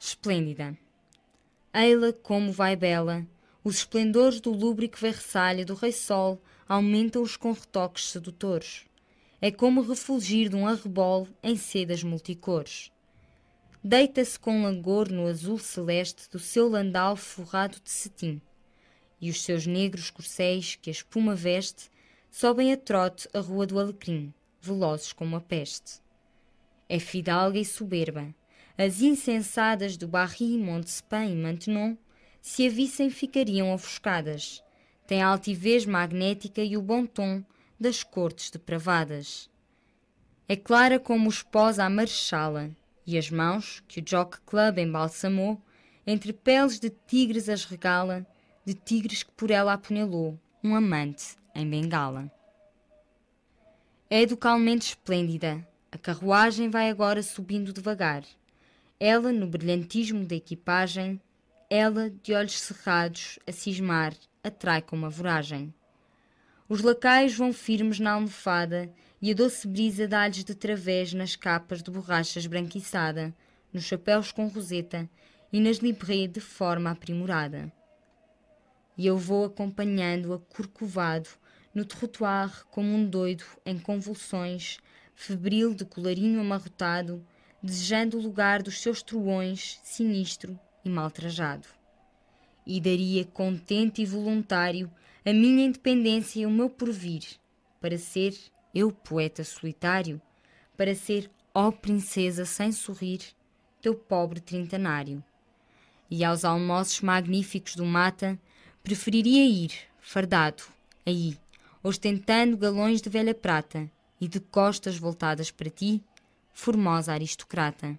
esplêndida. Ei-la como vai bela, os esplendores do lúbrico versalha do rei sol aumentam-os com retoques sedutores. É como refulgir de um arrebol em sedas multicores. Deita-se com langor no azul celeste do seu landau forrado de cetim, e os seus negros corcéis que a espuma veste sobem a trote a rua do Alecrim, velozes como a peste. É fidalga e soberba, as insensadas do Barry, Montespan e Mantenon, se a vissem ficariam ofuscadas. Tem a altivez magnética e o bom tom das cortes depravadas. É clara como os pós à marechala, e as mãos, que o Jock Club embalsamou, entre peles de tigres as regala, de tigres que por ela apunalou, um amante em bengala. É educalmente esplêndida, a carruagem vai agora subindo devagar. Ela no brilhantismo da equipagem, ela de olhos cerrados, a cismar, atrai como a voragem. Os lacaios vão firmes na almofada e a doce brisa dá-lhes de través nas capas de borracha esbranquiçada, nos chapéus com roseta e nas libré de forma aprimorada. E eu vou acompanhando-a corcovado no trottoir como um doido em convulsões, febril de colarinho amarrotado, desejando o lugar dos seus truões sinistro e maltrajado. E daria contente e voluntário a minha independência e o meu porvir, para ser eu poeta solitário, para ser, ó princesa sem sorrir, teu pobre trintanário. E aos almoços magníficos do mata, preferiria ir, fardado, aí, ostentando galões de velha prata e de costas voltadas para ti, formosa aristocrata.